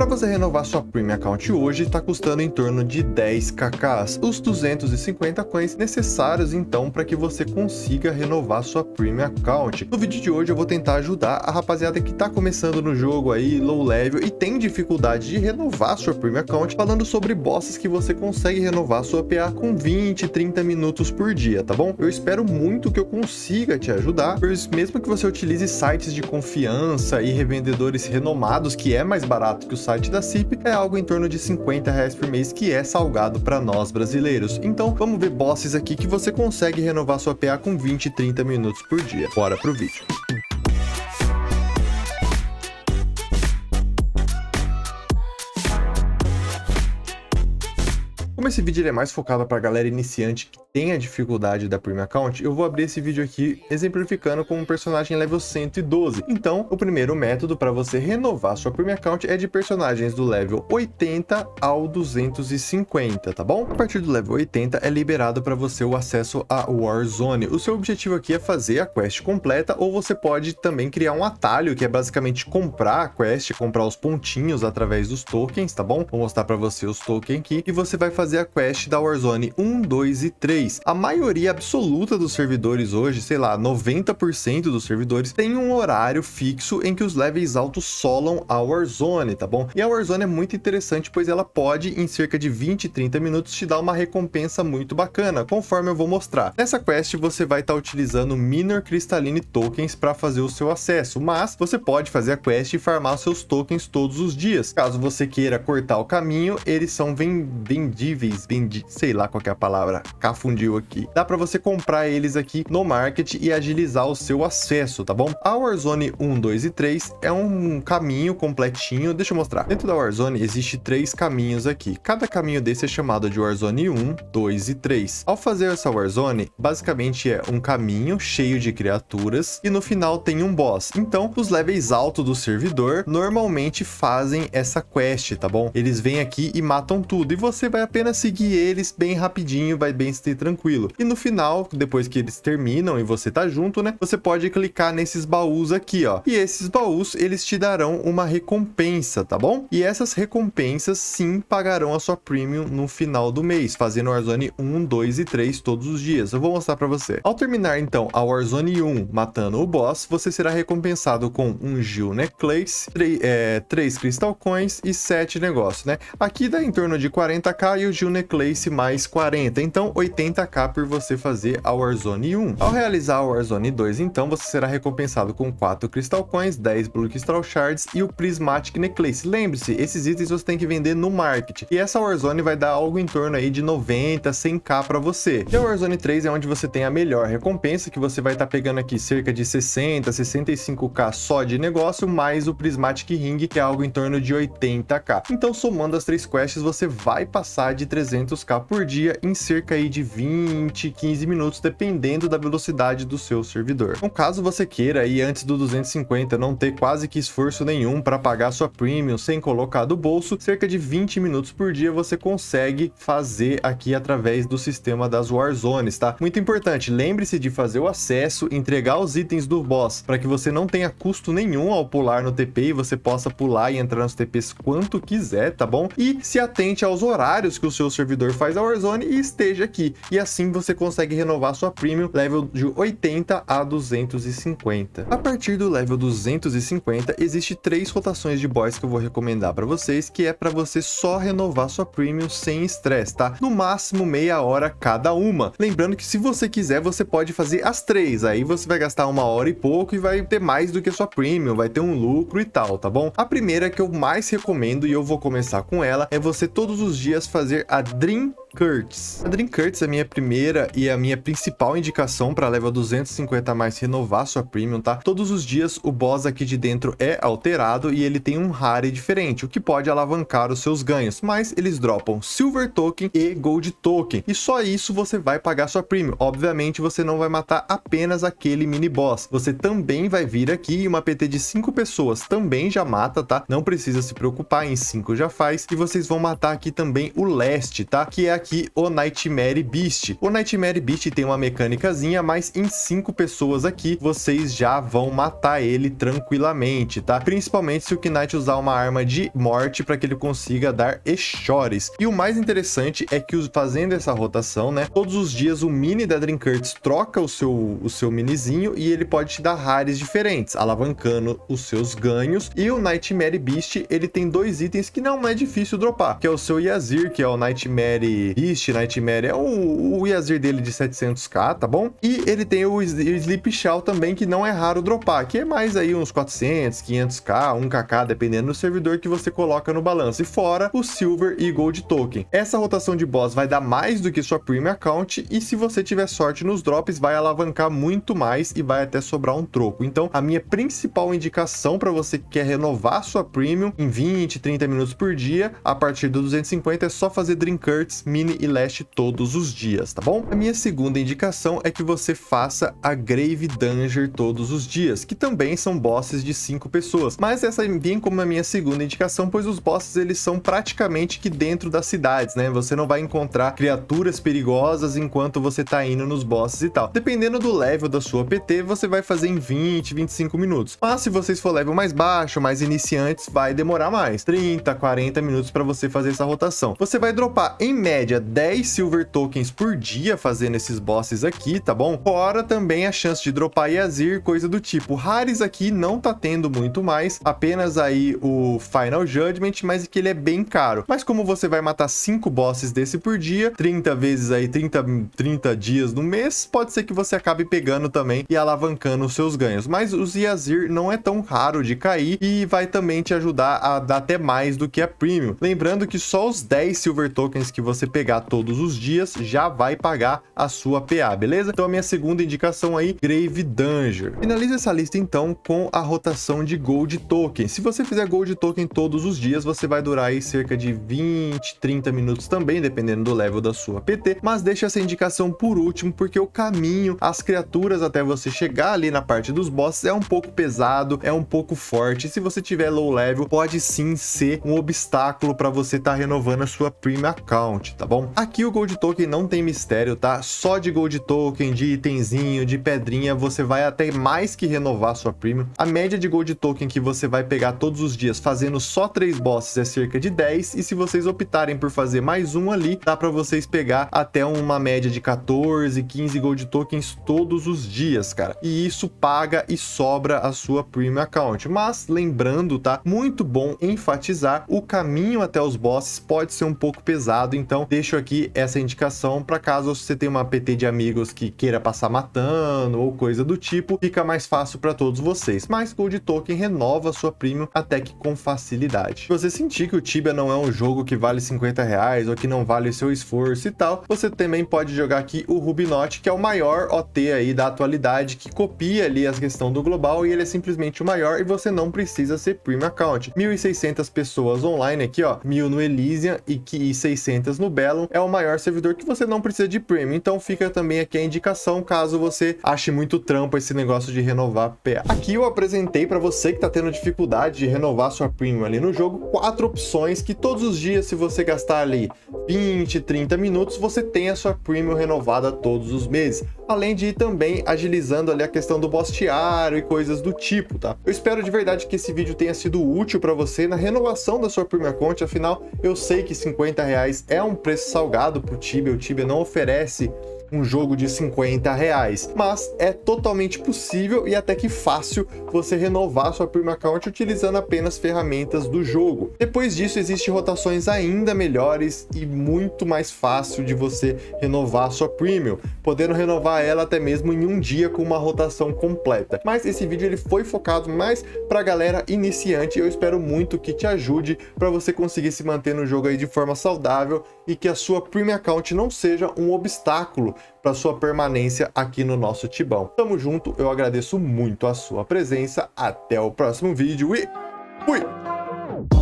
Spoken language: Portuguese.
Para você renovar sua Premium Account hoje, está custando em torno de 10 kk's, os 250 coins necessários então para que você consiga renovar sua Premium Account. No vídeo de hoje eu vou tentar ajudar a rapaziada que está começando no jogo aí, low level, e tem dificuldade de renovar sua Premium Account, falando sobre bosses que você consegue renovar sua PA com 20, 30 minutos por dia, tá bom? Eu espero muito que eu consiga te ajudar, pois mesmo que você utilize sites de confiança e revendedores renomados, que é mais barato que o site site da CIP é algo em torno de 50 reais por mês, que é salgado para nós brasileiros. Então vamos ver bosses aqui que você consegue renovar sua PA com 20 30 minutos por dia. Bora pro vídeo. esse vídeo é mais focado para a galera iniciante que tem a dificuldade da Premium Account, eu vou abrir esse vídeo aqui exemplificando com um personagem level 112. Então, o primeiro método para você renovar sua Premium Account é de personagens do level 80 ao 250, tá bom? A partir do level 80 é liberado para você o acesso a Warzone. O seu objetivo aqui é fazer a quest completa ou você pode também criar um atalho, que é basicamente comprar a quest, comprar os pontinhos através dos tokens, tá bom? Vou mostrar para você os tokens aqui e você vai fazer a quest da Warzone 1, 2 e 3. A maioria absoluta dos servidores hoje, sei lá, 90% dos servidores, tem um horário fixo em que os levels altos solam a Warzone, tá bom? E a Warzone é muito interessante, pois ela pode, em cerca de 20, 30 minutos, te dar uma recompensa muito bacana, conforme eu vou mostrar. Nessa quest, você vai estar tá utilizando Minor Crystalline Tokens para fazer o seu acesso, mas você pode fazer a quest e farmar seus tokens todos os dias. Caso você queira cortar o caminho, eles são vendíveis fez, vendi, sei lá qual é a palavra, cafundiu aqui. Dá para você comprar eles aqui no market e agilizar o seu acesso, tá bom? A Warzone 1, 2 e 3 é um caminho completinho, deixa eu mostrar. Dentro da Warzone existe três caminhos aqui. Cada caminho desse é chamado de Warzone 1, 2 e 3. Ao fazer essa Warzone, basicamente é um caminho cheio de criaturas e no final tem um boss. Então, os levels altos do servidor normalmente fazem essa quest, tá bom? Eles vêm aqui e matam tudo e você vai apenas seguir eles bem rapidinho, vai bem ser tranquilo. E no final, depois que eles terminam e você tá junto, né? Você pode clicar nesses baús aqui, ó. E esses baús, eles te darão uma recompensa, tá bom? E essas recompensas, sim, pagarão a sua premium no final do mês, fazendo Warzone 1, 2 e 3 todos os dias. Eu vou mostrar pra você. Ao terminar, então, a Warzone 1 matando o boss, você será recompensado com um Gil Necklace, 3, é, 3 Crystal Coins e 7 negócios, né? Aqui dá em torno de 40k e o o neclace mais 40, então 80k por você fazer a Warzone 1. Ao realizar a Warzone 2, então, você será recompensado com 4 Crystal Coins, 10 Blue Crystal Shards e o Prismatic neclace. Lembre-se, esses itens você tem que vender no Market, e essa Warzone vai dar algo em torno aí de 90, 100k para você. E a Warzone 3 é onde você tem a melhor recompensa, que você vai estar tá pegando aqui cerca de 60, 65k só de negócio, mais o Prismatic Ring, que é algo em torno de 80k. Então, somando as três quests, você vai passar de 300k por dia em cerca aí de 20, 15 minutos, dependendo da velocidade do seu servidor. Então, caso você queira aí antes do 250 não ter quase que esforço nenhum para pagar sua premium sem colocar do bolso, cerca de 20 minutos por dia você consegue fazer aqui através do sistema das Warzones, tá? Muito importante, lembre-se de fazer o acesso, entregar os itens do boss para que você não tenha custo nenhum ao pular no TP e você possa pular e entrar nos TPs quanto quiser, tá bom? E se atente aos horários que os seu servidor faz a Warzone e esteja aqui. E assim você consegue renovar sua Premium level de 80 a 250. A partir do level 250, existe três rotações de boys que eu vou recomendar para vocês, que é para você só renovar sua Premium sem estresse, tá? No máximo meia hora cada uma. Lembrando que se você quiser, você pode fazer as três, aí você vai gastar uma hora e pouco e vai ter mais do que a sua Premium, vai ter um lucro e tal, tá bom? A primeira que eu mais recomendo, e eu vou começar com ela, é você todos os dias fazer a Dream Curtis. Dream Kurtz é minha primeira e a minha principal indicação para level 250 mais renovar sua premium, tá? Todos os dias o boss aqui de dentro é alterado e ele tem um rare diferente, o que pode alavancar os seus ganhos, mas eles dropam Silver Token e Gold Token. E só isso você vai pagar sua premium. Obviamente você não vai matar apenas aquele mini boss. Você também vai vir aqui e uma PT de 5 pessoas também já mata, tá? Não precisa se preocupar, em 5 já faz. E vocês vão matar aqui também o Leste, tá? Que é aqui o Nightmare Beast. O Nightmare Beast tem uma mecânicazinha, mas em cinco pessoas aqui, vocês já vão matar ele tranquilamente, tá? Principalmente se o Knight usar uma arma de morte para que ele consiga dar echores. E o mais interessante é que fazendo essa rotação, né, todos os dias o mini da Dreamcurts troca o seu, o seu minizinho e ele pode te dar rares diferentes, alavancando os seus ganhos. E o Nightmare Beast, ele tem dois itens que não é difícil dropar, que é o seu Yazir, que é o Nightmare de Nightmare, é o, o Yazir dele de 700k, tá bom? E ele tem o Sleep Shaw também, que não é raro dropar, que é mais aí uns 400, 500k, 1kk, dependendo do servidor que você coloca no balanço. E fora o Silver e Gold Token. Essa rotação de boss vai dar mais do que sua Premium Account e se você tiver sorte nos drops, vai alavancar muito mais e vai até sobrar um troco. Então, a minha principal indicação para você que quer renovar sua Premium em 20, 30 minutos por dia, a partir do 250 é só fazer Drinkers domine e leste todos os dias, tá bom? A minha segunda indicação é que você faça a Grave Danger todos os dias, que também são bosses de 5 pessoas, mas essa vem como a minha segunda indicação, pois os bosses eles são praticamente que dentro das cidades, né? Você não vai encontrar criaturas perigosas enquanto você tá indo nos bosses e tal. Dependendo do level da sua PT, você vai fazer em 20, 25 minutos. Mas se vocês for level mais baixo, mais iniciantes, vai demorar mais, 30, 40 minutos para você fazer essa rotação. Você vai dropar em média média 10 Silver Tokens por dia fazendo esses bosses aqui, tá bom? Fora também a chance de dropar Yazir, coisa do tipo. Rares aqui não tá tendo muito mais, apenas aí o Final Judgment, mas que ele é bem caro. Mas como você vai matar 5 bosses desse por dia, 30 vezes aí, 30, 30 dias no mês, pode ser que você acabe pegando também e alavancando os seus ganhos. Mas os Yazir não é tão raro de cair e vai também te ajudar a dar até mais do que a Premium. Lembrando que só os 10 Silver Tokens que você pegar pegar todos os dias, já vai pagar a sua PA, beleza? Então a minha segunda indicação aí, Grave Danger. Finaliza essa lista então com a rotação de Gold Token. Se você fizer Gold Token todos os dias, você vai durar aí cerca de 20, 30 minutos também, dependendo do level da sua PT, mas deixa essa indicação por último, porque o caminho, as criaturas até você chegar ali na parte dos bosses é um pouco pesado, é um pouco forte. Se você tiver low level, pode sim ser um obstáculo para você estar tá renovando a sua Premium Account, tá bom? Aqui o Gold Token não tem mistério, tá? Só de Gold Token, de itemzinho, de pedrinha, você vai até mais que renovar sua Premium. A média de Gold Token que você vai pegar todos os dias fazendo só três bosses é cerca de 10, e se vocês optarem por fazer mais um ali, dá para vocês pegar até uma média de 14, 15 Gold Tokens todos os dias, cara. E isso paga e sobra a sua Premium Account. Mas, lembrando, tá? Muito bom enfatizar, o caminho até os bosses pode ser um pouco pesado, então deixo aqui essa indicação para caso você tenha uma PT de amigos que queira passar matando ou coisa do tipo, fica mais fácil para todos vocês. Mas Gold Token renova sua premium até que com facilidade. Se você sentir que o Tibia não é um jogo que vale 50 reais ou que não vale o seu esforço e tal, você também pode jogar aqui o Rubinote, que é o maior OT aí da atualidade, que copia ali as questões do global e ele é simplesmente o maior e você não precisa ser premium account. 1.600 pessoas online aqui, ó, 1.000 no Elysian e 600 no é o maior servidor que você não precisa de premium. Então fica também aqui a indicação caso você ache muito trampo esse negócio de renovar PA. Aqui eu apresentei para você que está tendo dificuldade de renovar sua premium ali no jogo, quatro opções que todos os dias, se você gastar ali 20, 30 minutos, você tem a sua premium renovada todos os meses além de ir também agilizando ali a questão do bostear e coisas do tipo, tá? Eu espero de verdade que esse vídeo tenha sido útil para você na renovação da sua Premium Account, afinal, eu sei que 50 reais é um preço salgado pro Tibia, o Tibia não oferece um jogo de 50 reais, mas é totalmente possível e até que fácil você renovar sua Premium Account utilizando apenas ferramentas do jogo. Depois disso, existem rotações ainda melhores e muito mais fácil de você renovar sua Premium, podendo renovar ela até mesmo em um dia com uma rotação completa. Mas esse vídeo ele foi focado mais para a galera iniciante, eu espero muito que te ajude para você conseguir se manter no jogo aí de forma saudável e que a sua Premium Account não seja um obstáculo para sua permanência aqui no nosso Tibão. Tamo junto, eu agradeço muito a sua presença, até o próximo vídeo e fui!